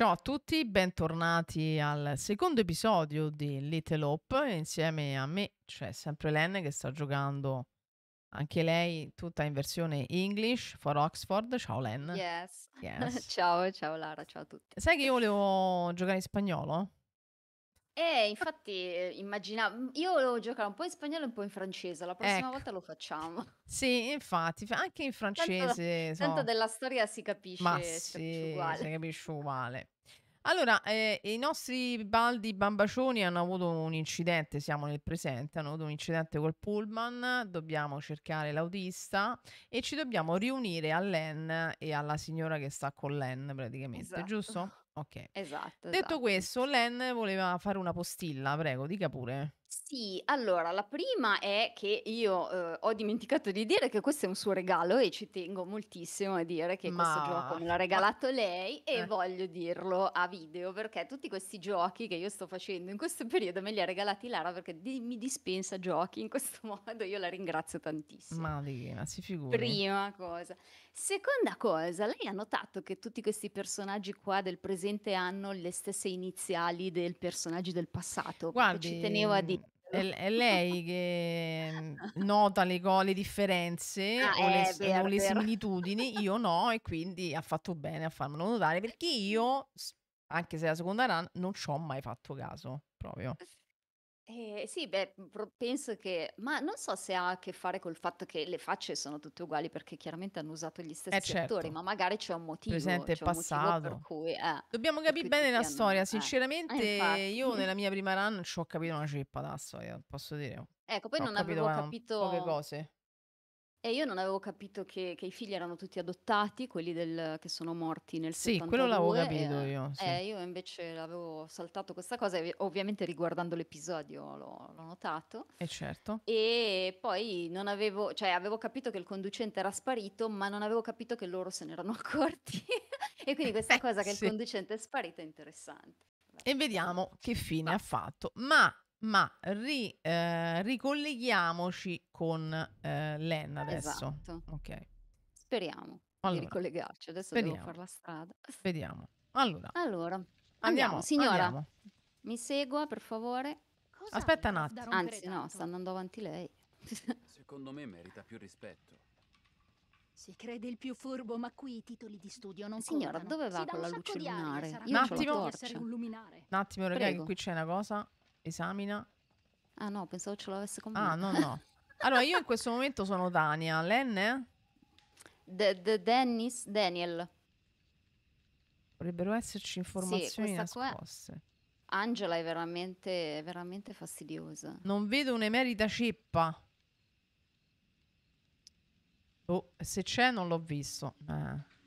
Ciao a tutti, bentornati al secondo episodio di Little Hope. Insieme a me c'è sempre Len che sta giocando anche lei tutta in versione English for Oxford. Ciao Len. Yes. yes. ciao, ciao Lara, ciao a tutti. Sai che io volevo giocare in spagnolo? Eh, infatti eh, immaginavo, mm, io volevo giocare un po' in spagnolo e un po' in francese, la prossima Ecco. volta lo facciamo. Sì, infatti, anche in francese, tanto so, della storia si capisce ma sempre sì, si capisce uguale. Allora, eh, i nostri baldi bambacioni hanno avuto un incidente, siamo nel presente, hanno avuto un incidente col pullman, dobbiamo cercare l'autista e ci dobbiamo riunire a Len e alla signora che sta con Len praticamente, Esatto. giusto? Ok. Esatto, Detto esatto. questo, Len voleva fare una postilla, prego, dica pure. Sì, allora la prima è che io eh, ho dimenticato di dire che questo è un suo regalo e ci tengo moltissimo a dire che Ma... questo gioco me l'ha regalato lei e eh. voglio dirlo a video perché tutti questi giochi che io sto facendo in questo periodo me li ha regalati Lara perché di- mi dispensa giochi in questo modo, io la ringrazio tantissimo. Ma si figura. Prima cosa. Seconda cosa, lei ha notato che tutti questi personaggi qua del presente hanno le stesse iniziali del personaggi del passato? Perché Guardi, ci tenevo a mm, dire. è, è lei che mm, nota le, le differenze Ah, o le, o le similitudini, io no, e quindi ha fatto bene a farmelo notare perché io, anche se è la seconda run, non ci ho mai fatto caso proprio. Eh, sì, beh, mhmm, pro- penso che, ma non so se ha a che fare col fatto che le facce sono tutte uguali perché chiaramente hanno usato gli eh, stessi Eh attori, certo. ma magari c'è un motivo, presente e c'è per passato. cui, eh, Dobbiamo capire bene la hanno, storia. eh, Eh, Sinceramente, io nella mia prima run non ci ho capito una ceppa della storia, posso dire. Ecco, poi Cioè, non capito avevo eh, poche cose. E io non avevo capito che, che i figli erano tutti adottati, quelli del, che sono morti nel Sì, quello l'avevo eh, capito E, io. Sì. eh, io invece avevo saltato questa cosa, ovviamente riguardando l'episodio l'ho, l'ho notato. E eh, certo. E poi non avevo, cioè avevo capito che il conducente era sparito, ma non avevo capito che loro se ne erano accorti. e quindi questa eh, cosa che il conducente è sparito è interessante. E vediamo che fine ah. ha fatto. Ma ma ri, eh, ricolleghiamoci con eh, Len adesso. Esatto. Ok. Speriamo allora, di ricollegarci. Adesso vediamo. devo fare la strada. Vediamo. Allora. Allora. Andiamo, andiamo. signora. Andiamo. Mi segua, per favore. Cosa Aspetta un attimo. Anzi, no, sta andando avanti lei. Secondo me merita più rispetto. Si crede il più furbo, ma qui i titoli di studio non Signora, contano. dove va si con la luce lunare? un attimo, un Un attimo, ragazzi, qui c'è una cosa. Esamina. Ah no, pensavo ce l'avesse comprato. Ah no, no. Allora, io in questo momento sono Dania. L'N? The, the Dennis, Daniel. Potrebbero esserci informazioni sì, nascoste. È... Angela è veramente, veramente fastidiosa. Non vedo un'emerita ceppa. Oh, se c'è non l'ho visto. Eh.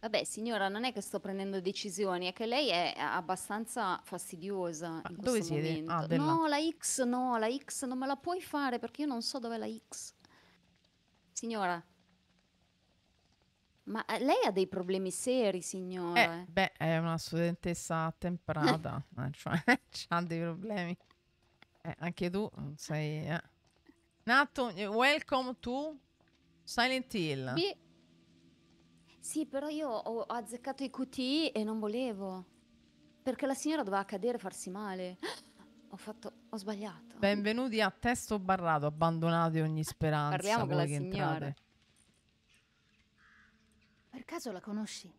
Vabbè signora, non è che sto prendendo decisioni, è che lei è abbastanza fastidiosa Ma in ah, dove questo siete? Ah, momento. Ah, no, la X no, la X non me la puoi fare perché io non so dove è la X. Signora, ma eh, lei ha dei problemi seri, signora. Eh, beh, è una studentessa attemperata, cioè, ha dei problemi. Eh, anche tu sei... Eh. Nato, welcome to Silent Hill. Bi- sì, però io ho azzeccato i QT e non volevo. Perché la signora doveva cadere e farsi male. Ho, fatto, ho sbagliato. Benvenuti a Testo Barrato, abbandonate ogni speranza. Parliamo con la signora. Entrate. Per caso la conosci?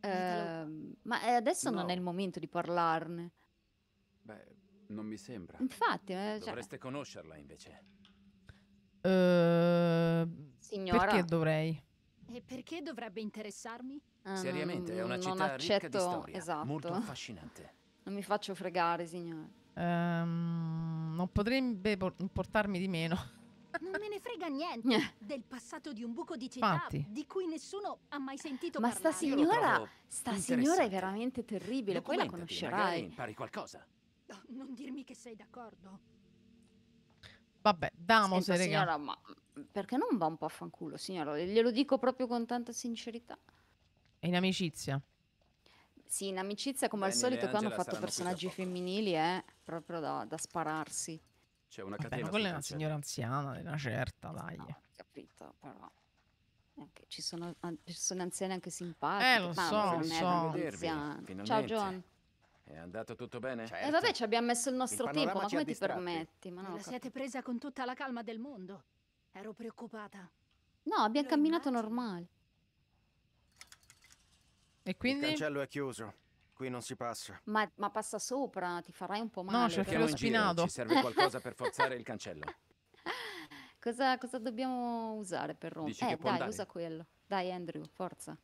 Ehm, eh, ma adesso no. non è il momento di parlarne. Beh, non mi sembra. Infatti, eh, cioè. dovreste conoscerla invece. Uh, Signora. Perché dovrei? E perché dovrebbe interessarmi? Eh, Seriamente, è una città non accetto, ricca di storia, esatto. molto affascinante. Non mi faccio fregare, signore. Um, non potrebbe importarmi di meno. non me ne frega niente eh. del passato di un buco di città Fatti. di cui nessuno ha mai sentito Ma parlare. Ma sta signora, sta signora è veramente terribile, poi la conoscerai. impari qualcosa. No, non dirmi che sei d'accordo. Vabbè, Damos, Senta, regà. signora, ma perché non va un po' a fanculo, signora? Glielo dico proprio con tanta sincerità. È in amicizia. Sì, in amicizia, come Bene, al solito, qua hanno fatto personaggi femminili, eh, proprio da, da spararsi. C'è una Vabbè, Ma quella è una signora anziana, è una certa, dai. No, capito, però. Anche, ci sono persone anziane anche eh, simpatiche. Eh, lo so, lo so. Vedervi, Ciao, John. È andato tutto bene? Certo. E eh vabbè, ci abbiamo messo il nostro il tempo, ma come ti permetti? Ma no, Me la siete presa con tutta la calma del mondo. Ero preoccupata. No, abbiamo Lo camminato immagino. normale. E quindi? Il cancello è chiuso. Qui non si passa. Ma, ma passa sopra, ti farai un po' male. No, c'è filo spinato. Ci serve qualcosa per forzare il cancello. Cosa, cosa, dobbiamo usare per rompere? Dici eh, dai, andare? usa quello. Dai, Andrew, forza.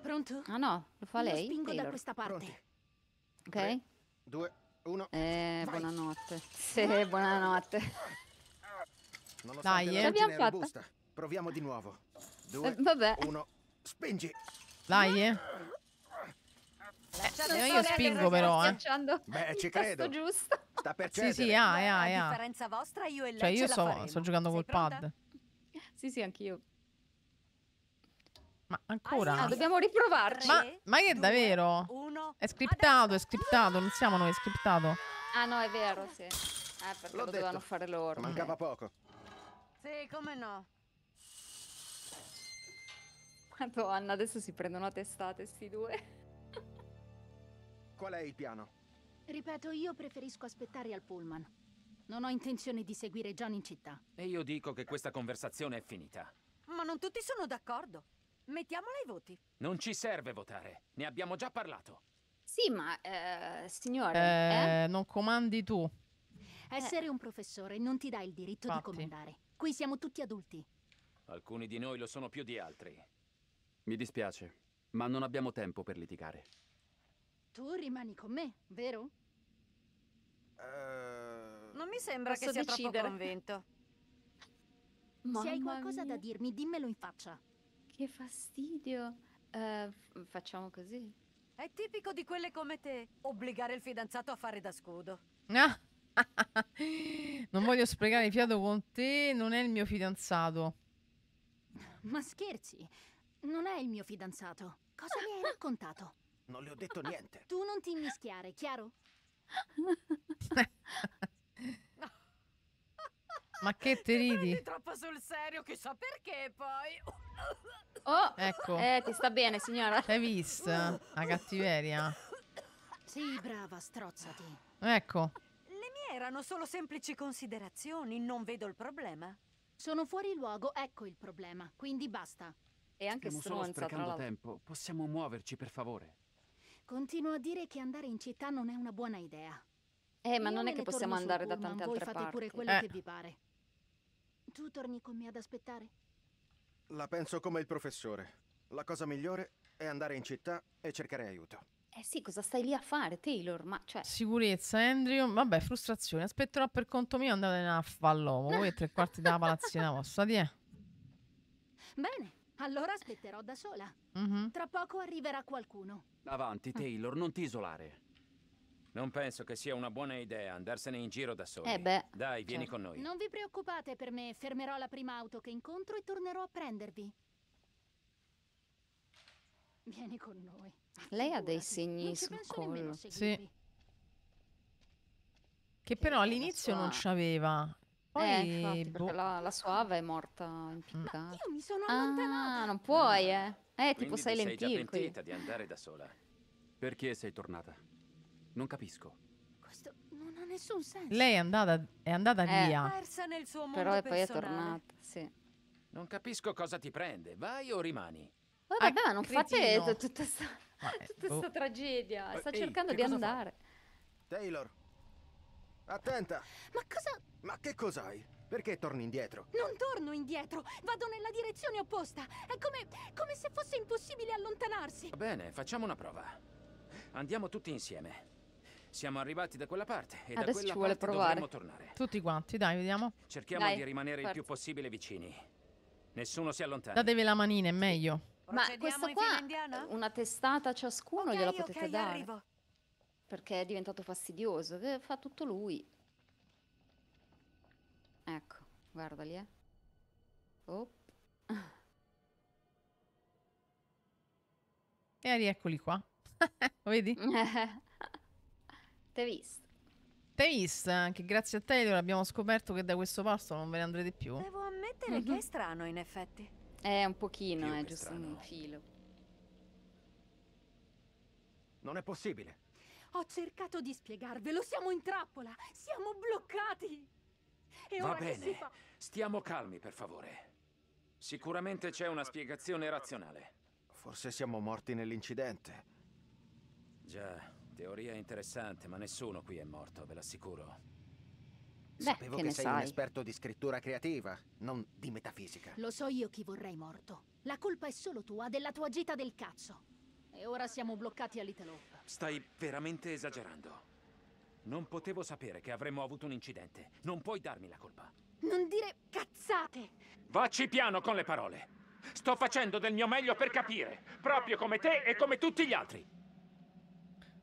Pronto? Ah no, lo fa Lo lei. Lo spingo Taylor. da questa parte. Pronti. Ok? 3, 2, 1. Eh, Vai. buonanotte. Sì, buonanotte. Dai, eh. l'abbiamo fatta. Robusta, proviamo di nuovo. 2, eh, vabbè. 1. Spingi. Dai, eh. Eh, eh, io spingo però, eh. Beh, ci credo. giusto. Sta per cedere. Sì, sì, ah, eh, ah, eh, ah. A differenza vostra io e lei Cioè, io sto, sto giocando Sei col pronta? pad. Sì, sì, anch'io. Ma ancora? Ah, dobbiamo riprovarci. Ma, ma che è davvero? Uno. È scriptato, è scriptato, non siamo noi, è scriptato. Ah no, è vero, sì. Eh, perché L'ho lo dovevano detto. fare loro. Mancava poco. Sì, come no. Madonna, adesso si prendono a testate sti due. Qual è il piano? Ripeto, io preferisco aspettare al pullman. Non ho intenzione di seguire John in città. E io dico che questa conversazione è finita. Ma non tutti sono d'accordo. Mettiamola ai voti. Non ci serve votare, ne abbiamo già parlato. Sì, ma eh, signore... Eh, eh? Non comandi tu. Eh, essere un professore non ti dà il diritto Fatti. di comandare. Qui siamo tutti adulti. Alcuni di noi lo sono più di altri. Mi dispiace, ma non abbiamo tempo per litigare. Tu rimani con me, vero? Uh... Non mi sembra Posso che sia decidere. troppo convinto. Se hai qualcosa mia. da dirmi, dimmelo in faccia. Che fastidio. Uh, facciamo così. È tipico di quelle come te, obbligare il fidanzato a fare da scudo. Ah. non voglio sprecare fiato con te, non è il mio fidanzato. Ma scherzi, non è il mio fidanzato. Cosa mi hai raccontato? Non le ho detto niente. Tu non ti immischiare, chiaro? Ma che te ridi? Prendi troppo sul serio, chissà perché poi. Oh, ecco. Eh, ti sta bene, signora. L'hai vista? La cattiveria. Sì, brava, strozzati. Ecco. Le mie erano solo semplici considerazioni, non vedo il problema. Sono fuori luogo, ecco il problema, quindi basta. E anche Stiamo stronza, solo sprecando tempo, possiamo muoverci per favore. Continuo a dire che andare in città non è una buona idea. Eh, ma Io non è che possiamo andare da tante altre parti. Voi fate pure quello eh. che vi pare. Tu torni con me ad aspettare? La penso come il professore. La cosa migliore è andare in città e cercare aiuto. Eh sì, cosa stai lì a fare, Taylor? Ma cioè. Sicurezza, Andrew. Vabbè, frustrazione. Aspetterò per conto mio andate in affa all'uomo. Voi tre quarti della palazzina vostra, di è? Bene, allora aspetterò da sola. Mm -hmm. Tra poco arriverà qualcuno. Avanti, Taylor, non ti isolare. Non penso che sia una buona idea andarsene in giro da soli. Eh beh. Dai, vieni certo. con noi. Non vi preoccupate per me, fermerò la prima auto che incontro e tornerò a prendervi. Vieni con noi. Lei ha dei segni sul collo. Sì. Che però all'inizio sua... non c'aveva. Poi eh, infatti, boh. la, la sua ave è morta Ma io mi sono allontanata. Ah, non puoi, eh. Eh, Quindi tipo sei lempicoli. sei già pentita di andare da sola. Perché sei tornata? Non capisco. Questo non ha nessun senso. Lei è andata, è andata eh. via. Però poi è tornata, sì. Non capisco cosa ti prende. Vai o rimani? Oh, vabbè, ah, ma non cretino. fate tutta questa oh. Ah, ecco. tragedia. Eh, sta Ehi, cercando di andare. Fa? Taylor, attenta. Ma cosa... Ma che cos'hai? Perché torni indietro? Non torno indietro, vado nella direzione opposta. È come, come se fosse impossibile allontanarsi. Va bene, facciamo una prova. Andiamo tutti insieme. Siamo arrivati da quella parte e Adesso da quella ci vuole provare. tornare. Tutti quanti, dai, vediamo. Cerchiamo dai, di rimanere forza. il più possibile vicini. Nessuno si allontana. Datevi la manina, è meglio. Ma questa qua, una testata ciascuno okay, gliela potete okay, dare. Arrivo. Perché è diventato fastidioso. Eh, fa tutto lui. Ecco, guarda lì, eh. Oh. E rieccoli qua. Vedi? T'hai vista? T'hai vista? Che grazie a Taylor abbiamo scoperto che da questo posto non ve ne andrete più. Devo ammettere mm-hmm. che è mhm. strano, in effetti. È eh, un pochino, più eh, è giusto strano. un filo. Non è possibile. Ho cercato di spiegarvelo, siamo in trappola, siamo bloccati. E Va bene, fa... stiamo calmi, per favore. Sicuramente c'è una spiegazione razionale. Forse siamo morti nell'incidente. Già, Teoria interessante, ma nessuno qui è morto, ve l'assicuro. Beh, Sapevo che, che sei sai. un esperto di scrittura creativa, non di metafisica. Lo so io chi vorrei morto. La colpa è solo tua, della tua gita del cazzo. E ora siamo bloccati a Little Hope. Stai veramente esagerando. Non potevo sapere che avremmo avuto un incidente. Non puoi darmi la colpa. Non dire cazzate! Vacci piano con le parole. Sto facendo del mio meglio per capire, proprio come te e come tutti gli altri.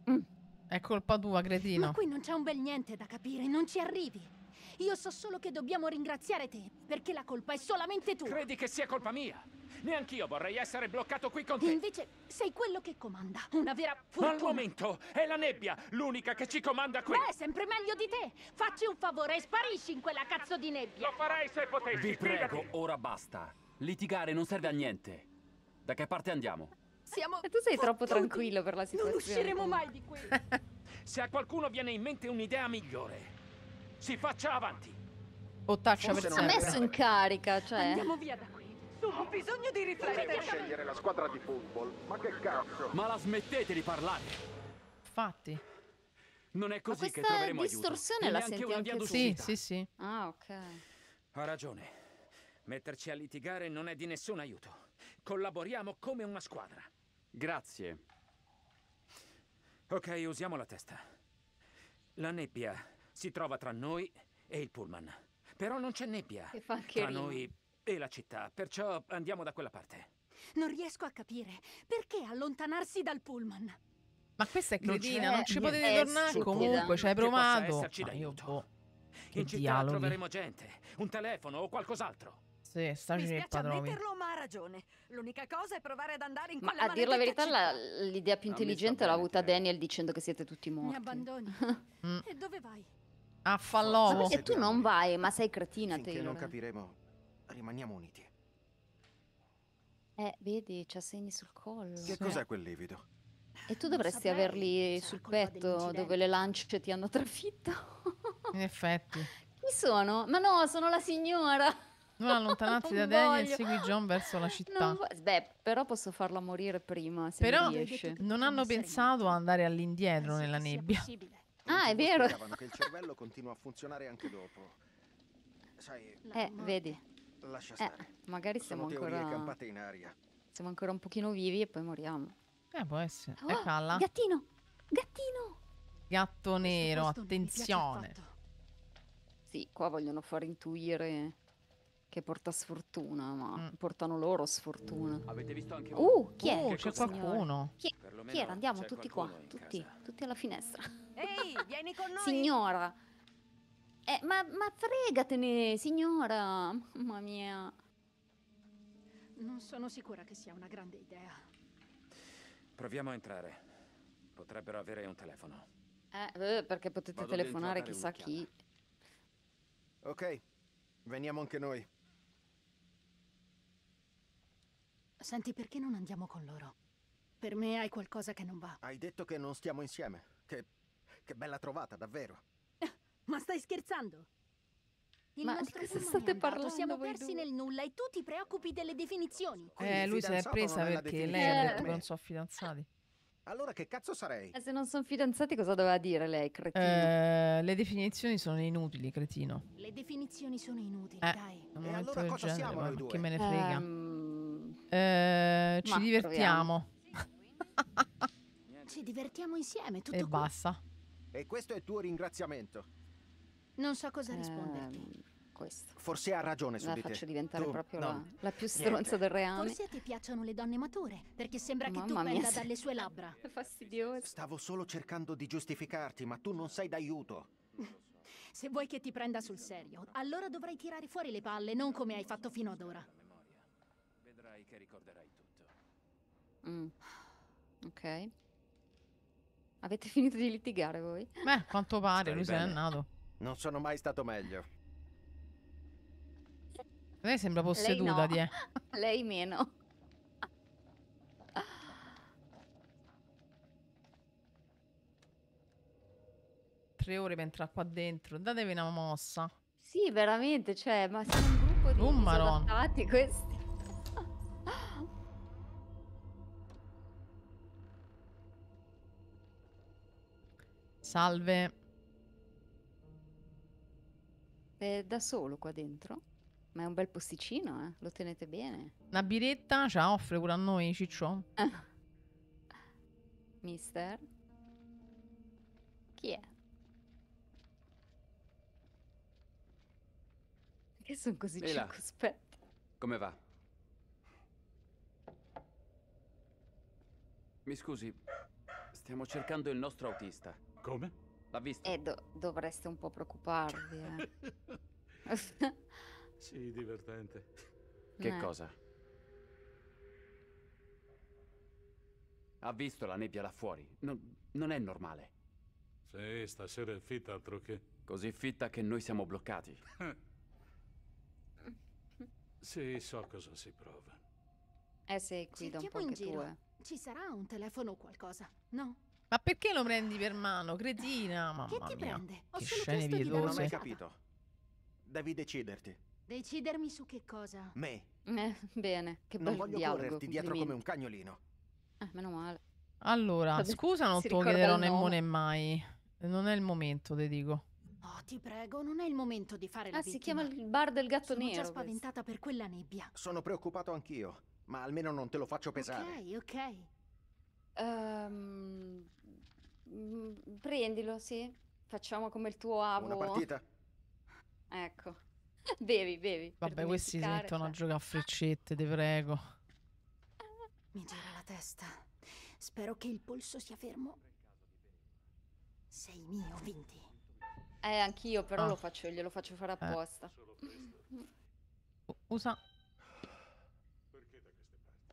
Mm. È colpa tua, Gretino. Ma qui non c'è un bel niente da capire, non ci arrivi. Io so solo che dobbiamo ringraziare te, perché la colpa è solamente tua. Credi che sia colpa mia? Neanch'io vorrei essere bloccato qui con te. Invece sei quello che comanda, una vera fortuna. Al momento è la nebbia, l'unica che ci comanda qui. Beh, è sempre meglio di te. Facci un favore e sparisci in quella cazzo di nebbia. Lo farai se potessi. Vi prego, ora basta. Litigare non serve a niente. Da che parte andiamo? Siamo E tu sei troppo tranquillo per la situazione. Non usciremo mai di qui. Se a qualcuno viene in mente un'idea migliore, si faccia avanti. O taccia per sempre. messo in carica, cioè. Andiamo via da qui. Ho bisogno di riflettere. Potete scegliere la squadra di football, ma che cazzo? Ma la smettete di parlare. Infatti. Non è così che troveremo aiuto. questa distorsione la senti anche tu? Sì, sì, sì. Ah, ok. Ha ragione. Metterci a litigare non è di nessun aiuto. Collaboriamo come una squadra. Grazie. Ok, usiamo la testa. La nebbia si trova tra noi e il pullman. Però non c'è nebbia. Che fa anche tra noi e la città, perciò andiamo da quella parte. Non riesco a capire perché allontanarsi dal pullman. Ma questa è credina, non, non ci potete tornare comunque, ci hai provato. Esserci d'aiuto. io, boh. In città dialoghi. troveremo gente, un telefono o qualcos'altro. Sì, Mi stagione spiace padroni. ammetterlo, ma ha ragione. L'unica cosa è provare ad andare in Ma a dir la verità, la- l'idea più intelligente l'ha avuta Daniel dicendo che siete tutti Mi morti. abbandoni. Mm. E dove vai? A Ma tu non vai, ma sei cretina, Finché Taylor. non capiremo, rimaniamo uniti. Eh, vedi, c'ha segni sul collo. Che cos'è quel livido? E tu dovresti saprei, averli sul petto, dove le lance ti hanno trafitto. In effetti. Chi sono? Ma no, sono la signora. Non allontanarti da Daniel, voglio. segui John verso la città. Vo- beh, però posso farla morire prima se però riesce. non hanno pensato a andare all'indietro eh nella nebbia. Ah, è vero. che il cervello continua a funzionare anche dopo. Sai, eh, vedi. Lascia eh, stare. Eh, magari siamo ancora Siamo ancora un pochino vivi e poi moriamo. Eh, può essere. Oh, è eh, Gattino. Gattino. Gatto nero, attenzione. Sì, qua vogliono far intuire che porta sfortuna, ma mm. portano loro sfortuna. Avete visto anche uh, voi? Uh, chi è? Uh, c'è qualcuno. Chi, chi era? Andiamo tutti qua, tutti, tutti, alla finestra. Ehi, vieni con noi. Signora. Eh, ma, ma fregatene, signora. Mamma mia. Non sono sicura che sia una grande idea. Proviamo a entrare. Potrebbero avere un telefono. Eh, perché potete Vado telefonare chissà chi. Ok, veniamo anche noi. Senti, perché non andiamo con loro? Per me hai qualcosa che non va. Hai detto che non stiamo insieme. Che, che bella trovata, davvero. Ma stai scherzando? Il Ma nostro cosa state parlando? Siamo persi due? nel nulla e tu ti preoccupi delle definizioni. eh, lui se l'è presa perché lei ha detto che non sono fidanzati. Allora che cazzo sarei? Eh, se non sono fidanzati cosa doveva dire lei, cretino? Eh, le definizioni sono inutili, cretino. Le definizioni sono inutili, eh, dai. E allora cosa genere, siamo noi due? Che me ne frega. Um eh, ci divertiamo. ci divertiamo insieme, tutto E qui. basta. E questo è il tuo ringraziamento. Non so cosa risponderti. Ehm, questo. Forse ha ragione su la di te. faccio diventare Tu, proprio no. la, la più stronza Niente. del reame. Forse a te piacciono le donne mature, perché sembra che tu Mamma mia, penda se- dalle sue labbra. fastidioso. Stavo solo cercando di giustificarti, ma tu non sei d'aiuto. Se vuoi che ti prenda sul serio, allora dovrai tirare fuori le palle, non come hai fatto fino ad ora. Mh. Mm. Okay. Avete finito di litigare voi? Beh, quanto pare, lui se n'è bene. andato. Non sono mai stato meglio. Lei sembra Lei posseduta, no, di lei meno. Tre ore per entrare qua dentro. Datevi una mossa. Sì, veramente, cioè, ma siamo un gruppo di Un maron. questo Salve. È da solo qua dentro? Ma è un bel posticino, eh? Lo tenete bene? Una biretta ce la offre pure a noi, ciccio? Ah. Mister? Chi è? Che sono così Mila. circospetta? Come va? Mi scusi, stiamo cercando il nostro autista. Come? L'ha visto? E eh, do- dovreste un po' preoccuparvi. Eh. sì, divertente. Che eh. cosa? Ha visto la nebbia là fuori. Non, non è normale. Sì, stasera è fitta altro che. Così fitta che noi siamo bloccati. sì, so cosa si prova. Eh sì, qui da un po' in giro. Tue. Ci sarà un telefono o qualcosa, no? Ma perché lo prendi per mano, cretina? Mamma che ti mia. prende? Ho che solo scene di Non hai capito. Devi deciderti. Decidermi su che cosa? Me. Eh, bene, che non bel voglio dialogo. correrti dietro come un cagnolino. Eh, meno male. Allora, Vabbè, scusa, non te lo chiederò nemmeno mai. Non è il momento, te dico. Oh, ti prego, non è il momento di fare ah, la Ah, si chiama il bar del gatto Sono nero. Sono già spaventata questo. per quella nebbia. Sono preoccupato anch'io, ma almeno non te lo faccio pesare. Ok, ok. Ehm... Um... Mm, prendilo, sì. Facciamo come il tuo avo. Una partita. Ecco. Bevi, bevi. Vabbè, questi si mettono cioè. a giocare a freccette, ti prego. Mi gira la testa. Spero che il polso sia fermo. Sei mio, Vinti. Eh, anch'io, però ah. lo faccio, glielo faccio fare eh. apposta. Eh. Usa...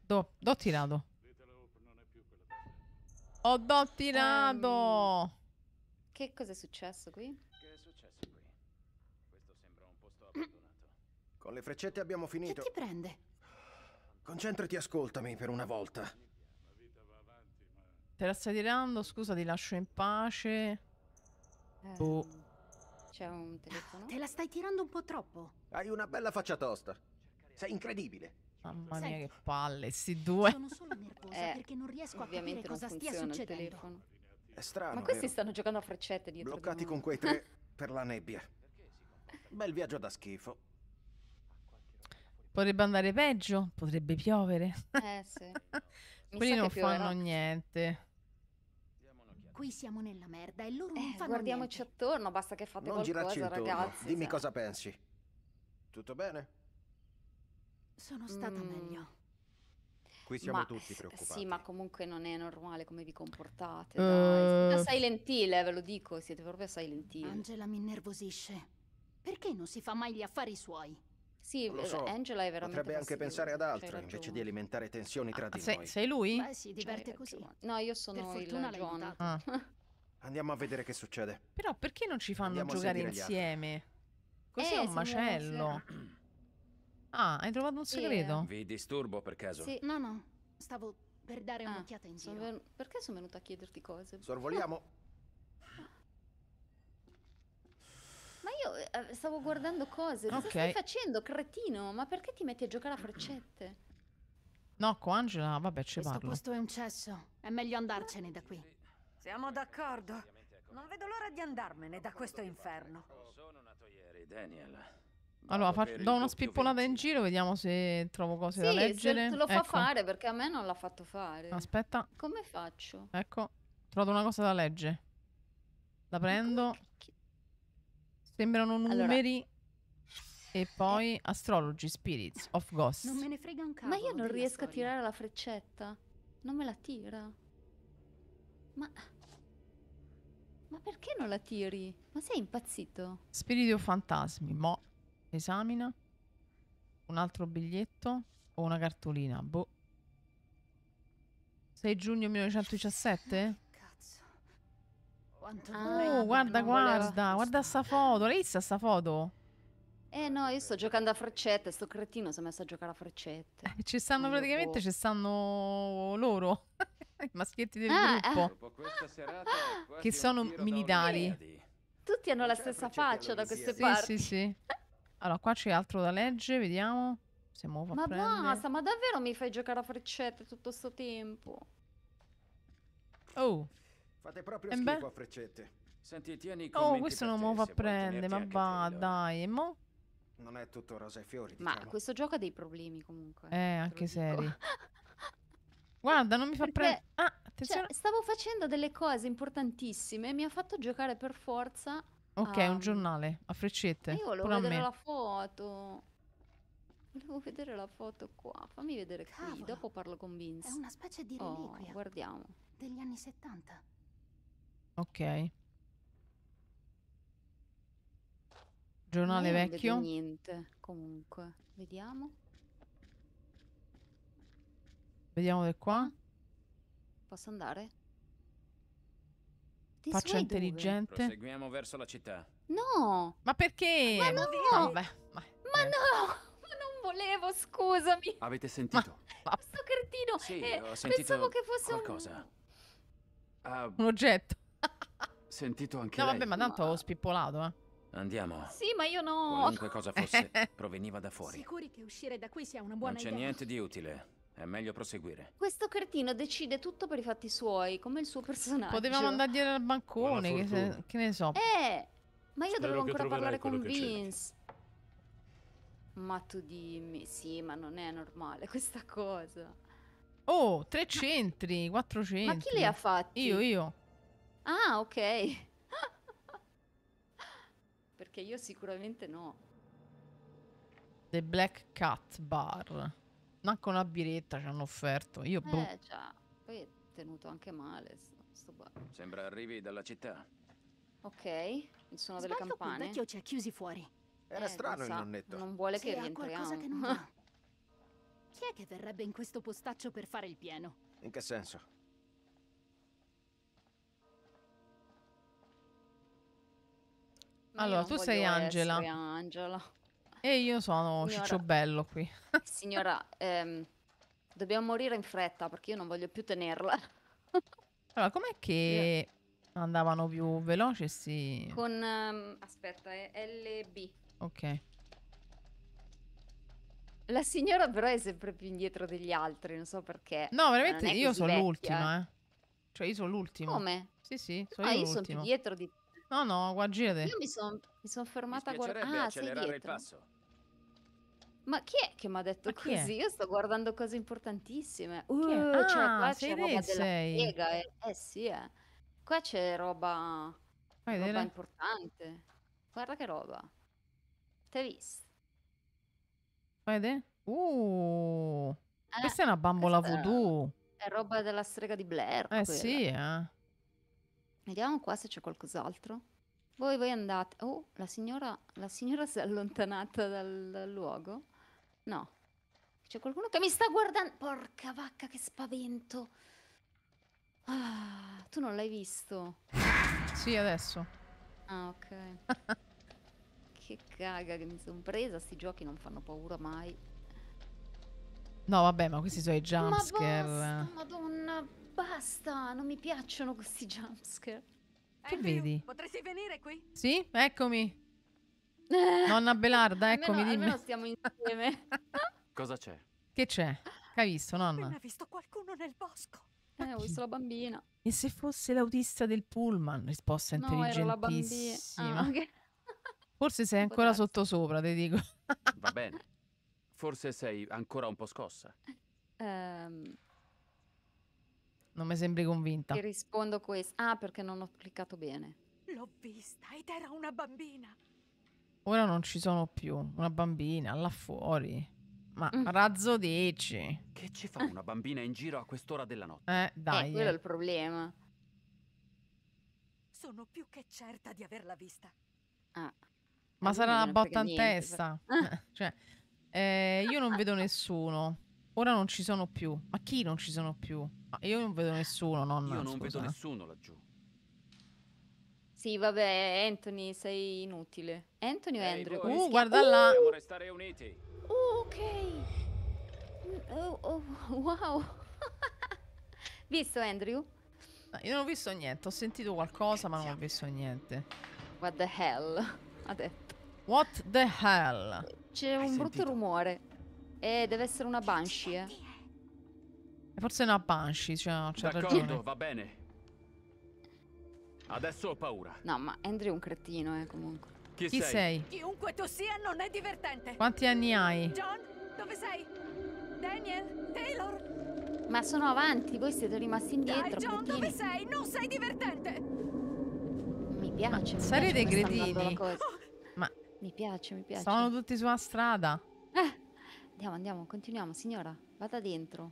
Do, do tirato. Ho dottinato! Ehm, um, che cosa è successo qui? Che è successo qui? Questo sembra un posto abbandonato. Con le freccette abbiamo finito. Che ti prende? Concentrati e ascoltami per una volta. Te la stai tirando? Scusa, ti lascio in pace. Eh, oh. C'è un telefono? Te la stai tirando un po' troppo. Hai una bella faccia tosta. Sei incredibile. Mamma mia, che palle, sti due. Sono solo nervosa Eh, perché non riesco a capire cosa stia succedendo. È strano, Ma questi vero? stanno giocando a freccette dietro di Bloccati noi. con quei tre per la nebbia. Bel viaggio da schifo. Potrebbe andare peggio, potrebbe piovere. Eh sì. Quelli non fanno niente. Qui siamo nella merda e loro non eh, fanno guardiamoci niente. attorno, basta che fate non qualcosa, ragazzi. Dimmi sai. cosa pensi. Tutto bene? Sono stata Mm. meglio. Qui siamo Ma tutti preoccupati. sì, ma comunque non è normale come vi comportate, eh. dai. Siete a Eh, ve lo dico, siete proprio a Silent Hill. Angela mi innervosisce. Perché non si fa mai gli affari suoi? Sì, lo so, eh, Angela è veramente potrebbe anche pensare ad altro invece di alimentare tensioni tra ah, di sei, noi. sei lui? Beh, si C'hai diverte così. No, io sono il fortuna l'hai John. Ah. Andiamo a vedere che succede. Però perché non ci fanno Andiamo giocare insieme? Eh, così è Eh, un siamo, macello. Ah, hai trovato un segreto? Vi disturbo per caso? Sì, no, no. Stavo per dare ah, un'occhiata in giro. Sono perché sono venuta a chiederti cose? Sorvoliamo. Ma io eh, stavo guardando cose. Cosa okay. stai facendo, cretino? Ma perché ti metti a giocare a freccette? No, con Angela, vabbè, ci Questo parlo. Questo posto è un cesso. È meglio andarcene da qui. Siamo d'accordo. Non vedo l'ora di andarmene da questo inferno. Sono nato ieri, Daniel. Allora, fa- do una spippolata in giro, vediamo se trovo cose sì, da leggere. Se lo fa ecco. fare perché a me non l'ha fatto fare. Aspetta. Come faccio? Ecco, trovo una cosa da leggere. La prendo. Sembrano numeri. Allora. E eh. poi eh. Astrology, Spirits of Ghosts. Non me ne frega un cavolo. Ma io non riesco a tirare la freccetta. Non me la tira. Ma. Ma perché non la tiri? Ma sei impazzito? Spiriti o fantasmi, mo. Esamina. Un altro biglietto o una cartolina? Boh. 6 giugno 1917? ah, oh, guarda, guarda, guarda, guarda sta foto. L'hai vista sta foto? Eh no, io sto giocando a freccette, sto cretino si è messo a giocare a freccette. Eh, ci stanno Quindi praticamente, ci stanno loro, i maschietti del ah, eh. gruppo, ah, che sono militari. Tutti hanno la stessa faccia da queste sì, parti. Sì, sì, sì. Allora, qua c'è altro da leggere, vediamo. Se muovo ma basta, ma davvero mi fai giocare a freccette tutto sto tempo? Oh. Fate proprio schifo beh. a freccette. Senti, tieni i Oh, questo non muovo a prendere, ma va, dai, mo? Non è tutto rosa e fiori, Ma diciamo. questo gioco ha dei problemi comunque. Eh, anche seri. Guarda, non mi fa prendere... Ah, attenzione. Cioè, stavo facendo delle cose importantissime, mi ha fatto giocare per forza... Ok, Ah, un ehm, giornale a freccette. ma io volevo Pure vedere me. la foto. Volevo vedere la foto qua. Fammi vedere qui. Dopo parlo con Vince. È una specie di Oh, guardiamo. degli anni 70. Ok. Giornale io non vedo vecchio. niente. Comunque, vediamo. Vediamo da qua. Posso andare? Faccia intelligente. Proseguiamo verso la città. No! Ma perché? Ma no! Vabbè. Ma, ma eh. no! Ma non volevo, scusami. Avete sentito? Ma, questo cretino. Sì, eh, ho sentito pensavo che fosse qualcosa. un... Uh, ah, un oggetto. sentito anche No, lei. vabbè, ma tanto no. ho spippolato, eh. Andiamo. Sì, ma io no. Qualunque cosa fosse, proveniva da fuori. Sicuri che uscire da qui sia una buona idea. Non c'è niente di utile. È meglio proseguire. Questo cretino decide tutto per i fatti suoi, come il suo personaggio. Potevamo andare dietro al bancone, che, se, che, ne so. Eh, ma io Spero dovevo ancora parlare con Vince. Ma tu dimmi, sì, ma non è normale questa cosa. Oh, tre centri, ma... quattro centri. Ma chi li ha fatti? Io, io. Ah, ok. Perché io sicuramente no. The Black Cat Bar. Manco una biretta ci hanno offerto. Io boh. Eh, già. Poi è tenuto anche male sto, qua. Sembra arrivi dalla città. Ok, ci sono delle campane. Il vecchio ci ha chiusi fuori. Era eh, strano il nonnetto. Non vuole che rientriamo. Che non Chi è che verrebbe in questo postaccio per fare il pieno? In che senso? allora, tu sei Angela. Angela. E io sono signora, bello qui. signora, ehm, dobbiamo morire in fretta perché io non voglio più tenerla. allora, com'è che yeah. andavano più veloci? Sì. Con, um, aspetta, è eh, LB. Ok. La signora però è sempre più indietro degli altri, non so perché. No, veramente io sono l'ultima, eh. Cioè io sono l'ultima. Come? Sì, sì, sono no, ah, io, io sono più dietro di No, no, qua girate. Io mi sono son fermata a guardare. Ah, sei il passo. Ma chi è che mi ha detto così? Io sto guardando cose importantissime. Uh, ah, cioè qua c'è roba della piega. Eh. eh sì, eh. Qua c'è roba, Vai roba importante. Guarda che roba. T'hai visto? Vai vedere? Uh, eh, questa è una bambola voodoo. È roba della strega di Blair. Eh quella. sì, eh. Vediamo qua se c'è qualcos'altro. Voi, voi andate. Oh, la signora, la signora si è allontanata dal, dal luogo. No. C'è qualcuno che mi sta guardando. Porca vacca, che spavento. Ah, tu non l'hai visto. Sì, adesso. Ah, ok. che caga che mi sono presa. Sti giochi non fanno paura mai. No, vabbè, ma questi sono i jumpscare. Ma basta, madonna. Basta, non mi piacciono questi jumpscare. Che Andrew, vedi? Potresti venire qui? Sì, eccomi. Eh. Nonna Belarda, eccomi, almeno, dimmi. Almeno stiamo insieme. Cosa c'è? Che c'è? Che hai visto, nonna? Ho visto qualcuno nel bosco. Eh, ho visto la bambina. E se fosse l'autista del pullman? Risposta no, intelligentissima. Ah, okay. Forse sei ancora sottosopra, ti dico. Va bene. Forse sei ancora un po' scossa. Ehm... Um... Non mi sembri convinta. Ti rispondo questo. Ah, perché non ho cliccato bene. L'ho vista ed era una bambina. Ora non ci sono più. Una bambina là fuori. Ma mm. razzo 10. Che ci fa una bambina in giro a quest'ora della notte? Eh, dai. Eh, quello è eh. il problema. Sono più che certa di averla vista. Ah. Ma sarà una botta in testa. cioè, eh, io non vedo nessuno. Ora non ci sono più. Ma chi non ci sono più? io non vedo nessuno. Nonna, io non scusa. vedo eh. nessuno laggiù. Sì, vabbè, Anthony, sei inutile. Anthony o hey, Andrew? Voi, uh, guarda uh, là. Dobbiamo restare uniti. Uh, ok. Oh, oh, wow. visto, Andrew? io non ho visto niente. Ho sentito qualcosa, ma non ho visto niente. What the hell? Ha detto. What the hell? C'è un sentito? brutto rumore. Eh, deve essere una Banshee, eh. Forse una Banshee, cioè, c'è ragione. va bene. Adesso ho paura. No, ma Andrew è un cretino, eh, comunque. Chi, Chi sei? sei? Chiunque tu sia non è divertente. Quanti anni hai? John, dove sei? Daniel, Taylor. Ma sono avanti, voi siete rimasti indietro. Dai, John, cretini. dove sei? Non sei divertente. Mi piace. Ma mi sarete piace cretini. Oh. Ma mi piace, mi piace. Sono tutti sulla strada. Eh. Andiamo, andiamo, continuiamo, signora, vada dentro.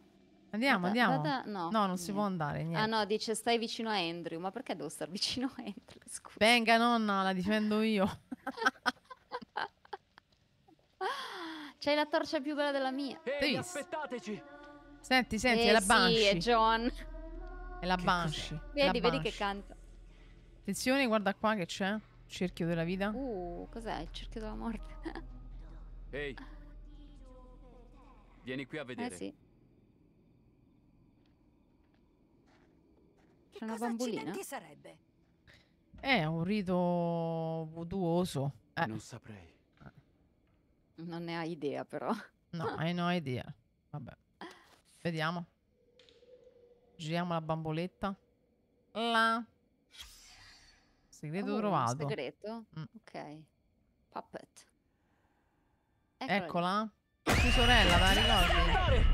Andiamo, vada, andiamo. Vada... No, no, non si può andare. Ah, niente. Ah no, dice stai vicino a Andrew, ma perché devo stare vicino a Andrew? Scusa. Venga nonna, la difendo io. C'hai la torcia più bella della mia. Ehi, hey, aspettateci. Senti, senti, eh, è la Banshee. Sì, è John. È la che Banshee. Vedi, la vedi Banshee. che canta. Attenzione, guarda qua che c'è. Cerchio della vita. Uh, cos'è? Il cerchio della morte. Ehi, hey, Vieni qui a eh, vedere. Eh sì. C'è una bambolina? Che sarebbe? È un rito voodooso. Eh. Non saprei. Non ne hai idea, però. No, hai no idea. Vabbè. Vediamo. Giriamo la bamboletta. La. Segreto oh, trovato. Segreto? Mm. Ok. Puppet. Eccola. Eccola. Tua sorella, ma ricordi?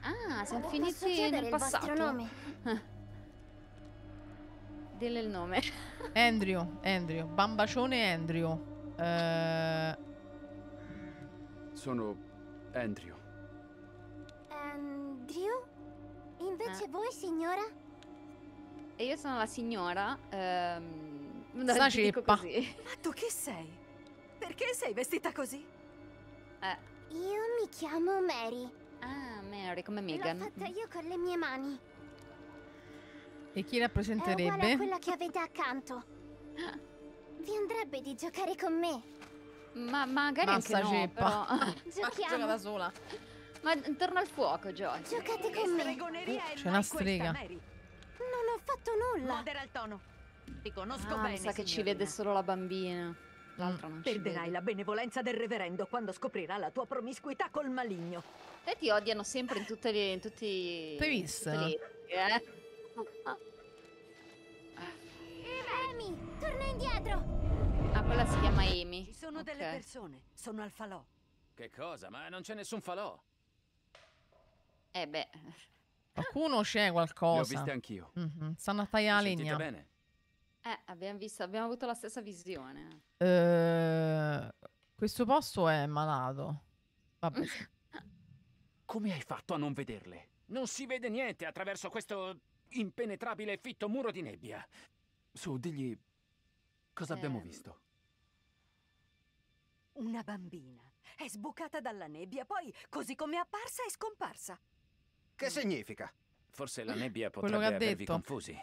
Ah, siamo finiti nel passato. Il nome? Dille il nome. Andrew, Andrew, bambacione Andrew. Eh... Sono Andrew. Andrew? Invece eh. voi, signora? E io sono la signora. Ehm No, Sta ceppa. Ma tu chi sei? Perché sei vestita così? Eh. Io mi chiamo Mary. Ah, Mary, come Megan. L'ho fatta io con le mie mani. E chi rappresenterebbe? È quella che avete accanto. Vi andrebbe di giocare con me? Ma magari Basta anche no, ceppa. però. Giochiamo. Ah, gioca da sola. Ma intorno al fuoco, Joy. Giocate con me. Eh, c'è una strega. Non ho fatto nulla. Modera il tono. Ti ah, bene. Pensa che ci vede solo la bambina. L'altra mm. non Perderai la benevolenza del reverendo quando scoprirà la tua promiscuità col maligno. Te ti odiano sempre in tutte le. In tutti. Hai visto? Le, eh? Amy, torna indietro! Ah, quella si chiama Amy. Ci sono okay. delle persone, sono al falò. Che cosa? Ma non c'è nessun falò. Eh beh. Qualcuno c'è qualcosa. L'ho visto anch'io. Mm -hmm. Stanno a tagliare la legna. bene? Eh, abbiamo visto, abbiamo avuto la stessa visione. Eh, questo posto è malato. Vabbè. Come hai fatto a non vederle? Non si vede niente attraverso questo impenetrabile e fitto muro di nebbia. Su, digli cosa eh. abbiamo ehm. visto. Una bambina. È sbucata dalla nebbia, poi, così come è apparsa, è scomparsa. Che significa? Forse la nebbia potrebbe avervi detto. confusi.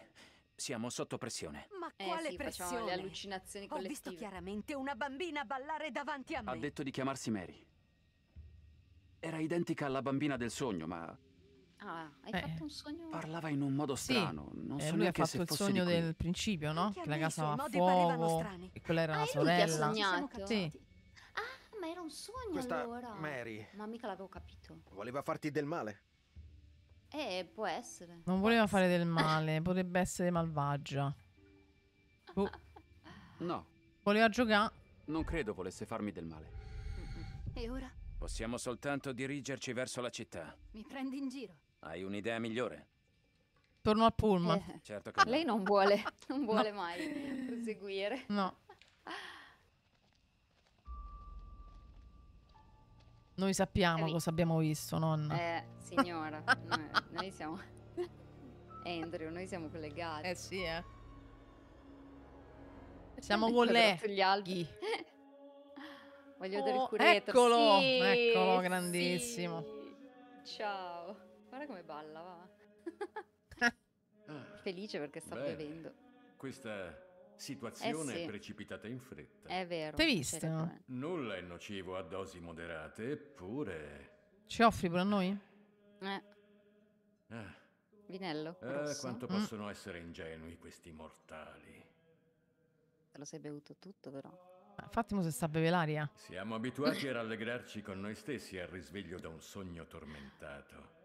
Siamo sotto pressione. Ma eh, quale eh sì, pressione? le allucinazioni collettive. Ho visto chiaramente una bambina ballare davanti a me. Ha detto di chiamarsi Mary. Era identica alla bambina del sogno, ma... Ah, hai eh. fatto un sogno... Parlava in un modo strano. Sì. Non eh, so lui ha fatto il sogno del principio, no? che la casa va a fuoco e quella era ah, la sorella. Lui ti ha Sì. Ah, ma era un sogno Questa allora. Mary. Ma mica l'avevo capito. Voleva farti del male. Eh, può essere. Non voleva fare del male, potrebbe essere malvagia. Uh. No. Voleva giocare. Non credo volesse farmi del male. E ora? Possiamo soltanto dirigerci verso la città. Mi prendi in giro. Hai un'idea migliore? Torno al pullman. Eh. Certo che no. Lei non vuole, non vuole no. mai proseguire. No. Noi sappiamo eh, cosa abbiamo visto, nonna. Eh, signora, noi, noi siamo... Andrew, noi siamo collegati. Eh sì, eh. Siamo colleghi. Voglio oh, il curetto. Eccolo, sì, eccolo, grandissimo. Sì. Ciao. Guarda come balla, va. Felice perché sta Bene. bevendo. Questa Situazione eh sì. precipitata in fretta. È vero. Hai visto? Nulla è nocivo a dosi moderate, eppure... Ci offri per noi? Eh. Ah. Vinello? Eh, quanto mm. possono mm. essere ingenui questi mortali. Te lo sei bevuto tutto, però. Ah, Fattimo se sta a beve l'aria. Siamo abituati a rallegrarci con noi stessi al risveglio da un sogno tormentato.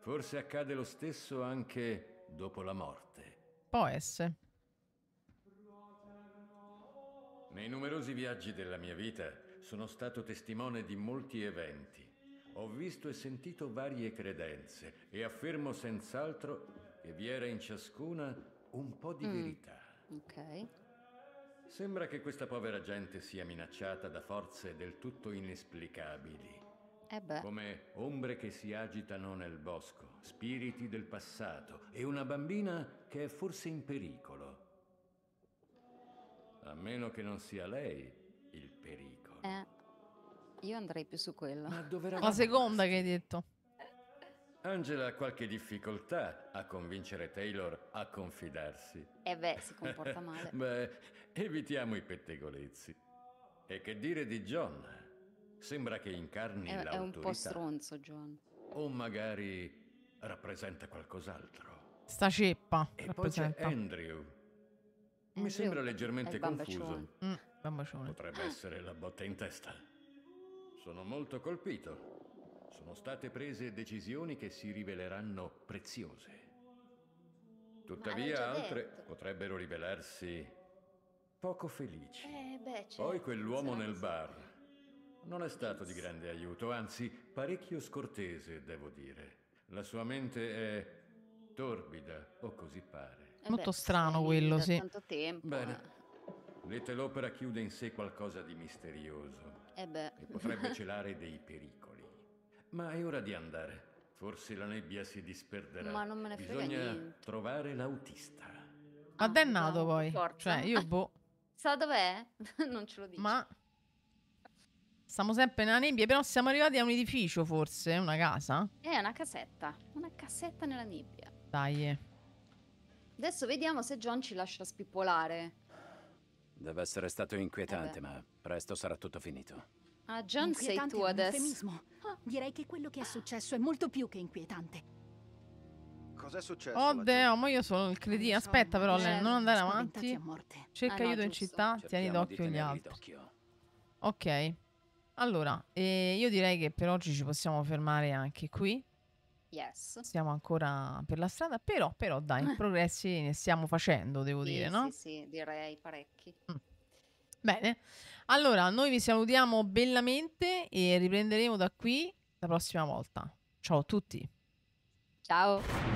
Forse accade lo stesso anche dopo la morte. Può essere. Nei numerosi viaggi della mia vita sono stato testimone di molti eventi. Ho visto e sentito varie credenze e affermo senz'altro che vi era in ciascuna un po' di mm. verità. Ok. Sembra che questa povera gente sia minacciata da forze del tutto inesplicabili. Eh Come ombre che si agitano nel bosco, spiriti del passato e una bambina che è forse in pericolo. A meno che non sia lei il pericolo. Eh, io andrei più su quello. Ma dove eravamo? La seconda che hai detto. Angela ha qualche difficoltà a convincere Taylor a confidarsi. Eh beh, si comporta male. beh, evitiamo i pettegolezzi. E che dire di John? Sembra che incarni è, eh, l'autorità. È un po' stronzo, John. O magari rappresenta qualcos'altro. Sta ceppa. E rappresenta. poi c'è Andrew, mi sembra leggermente confuso. Mm, bambacione. Potrebbe essere la botta in testa. Sono molto colpito. Sono state prese decisioni che si riveleranno preziose. Tuttavia altre potrebbero rivelarsi poco felici. Eh, beh, certo. Poi quell'uomo nel bar non è stato di grande aiuto, anzi parecchio scortese, devo dire. La sua mente è torbida, o così pare. Eh Molto beh, strano quello, sì. Tanto tempo. Bene. Vedete, eh. l'opera chiude in sé qualcosa di misterioso. Eh e beh. Che potrebbe celare dei pericoli. Ma è ora di andare. Forse la nebbia si disperderà. Ma non me ne frega Bisogna niente. trovare l'autista. Ah, è nato no, poi. Forza. Cioè, io boh. Sa dov'è? non ce lo dico. Ma Stiamo sempre nella nebbia, però siamo arrivati a un edificio forse, una casa? Eh, una casetta, una casetta nella nebbia. Dai. Eh. Adesso vediamo se John ci lascia spippolare. Deve essere stato inquietante, eh ma presto sarà tutto finito. Ah, John sei tu adesso. Ah. direi che quello che è successo è molto più che inquietante. Cos'è successo? Oh, Deo, ma io sono il credì. Aspetta, però, Len, non andare avanti. Cerca ah, no, aiuto in città, Cerchiamo tieni d'occhio gli altri. Ok. Allora, eh, io direi che per oggi ci possiamo fermare anche qui. Yes. Siamo ancora per la strada, però, però dai, progressi ne stiamo facendo, devo sì, dire, no? Sì, sì, direi parecchi. Mm. Bene, allora noi vi salutiamo bellamente e riprenderemo da qui la prossima volta. Ciao a tutti. Ciao.